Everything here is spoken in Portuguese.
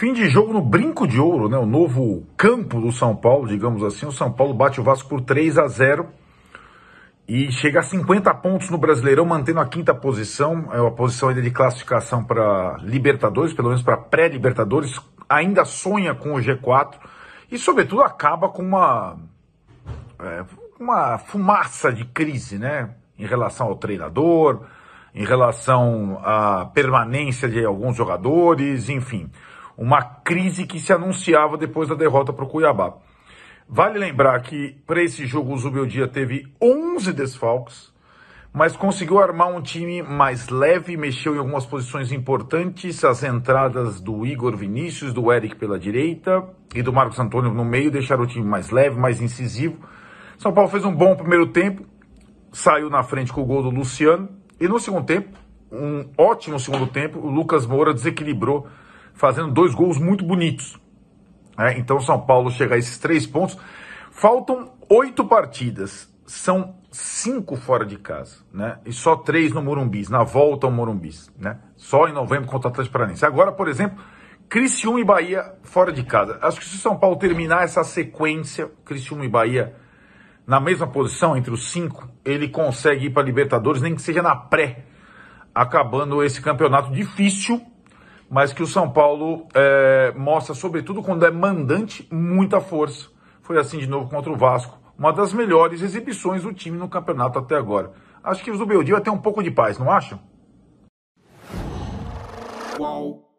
Fim de jogo no Brinco de Ouro, né? O novo campo do São Paulo, digamos assim. O São Paulo bate o Vasco por 3 a 0 e chega a 50 pontos no Brasileirão, mantendo a quinta posição, é uma posição ainda de classificação para Libertadores, pelo menos para pré-Libertadores, ainda sonha com o G4 e sobretudo acaba com uma é, uma fumaça de crise, né? Em relação ao treinador, em relação à permanência de alguns jogadores, enfim uma crise que se anunciava depois da derrota para o Cuiabá. Vale lembrar que para esse jogo o Zubeldia teve 11 desfalques, mas conseguiu armar um time mais leve, mexeu em algumas posições importantes, as entradas do Igor Vinícius, do Eric pela direita e do Marcos Antônio no meio deixaram o time mais leve, mais incisivo. São Paulo fez um bom primeiro tempo, saiu na frente com o gol do Luciano e no segundo tempo, um ótimo segundo tempo, o Lucas Moura desequilibrou fazendo dois gols muito bonitos. É, então São Paulo chega a esses três pontos. Faltam oito partidas, são cinco fora de casa, né? E só três no Morumbis, na volta ao Morumbis, né? Só em novembro contra o Atlético Paranaense. Agora, por exemplo, Criciúma e Bahia fora de casa. Acho que se o São Paulo terminar essa sequência, Criciúma e Bahia na mesma posição entre os cinco, ele consegue ir para Libertadores, nem que seja na pré, acabando esse campeonato difícil mas que o São Paulo é, mostra, sobretudo quando é mandante, muita força. Foi assim de novo contra o Vasco. Uma das melhores exibições do time no campeonato até agora. Acho que o do vai ter um pouco de paz, não acham? Uau.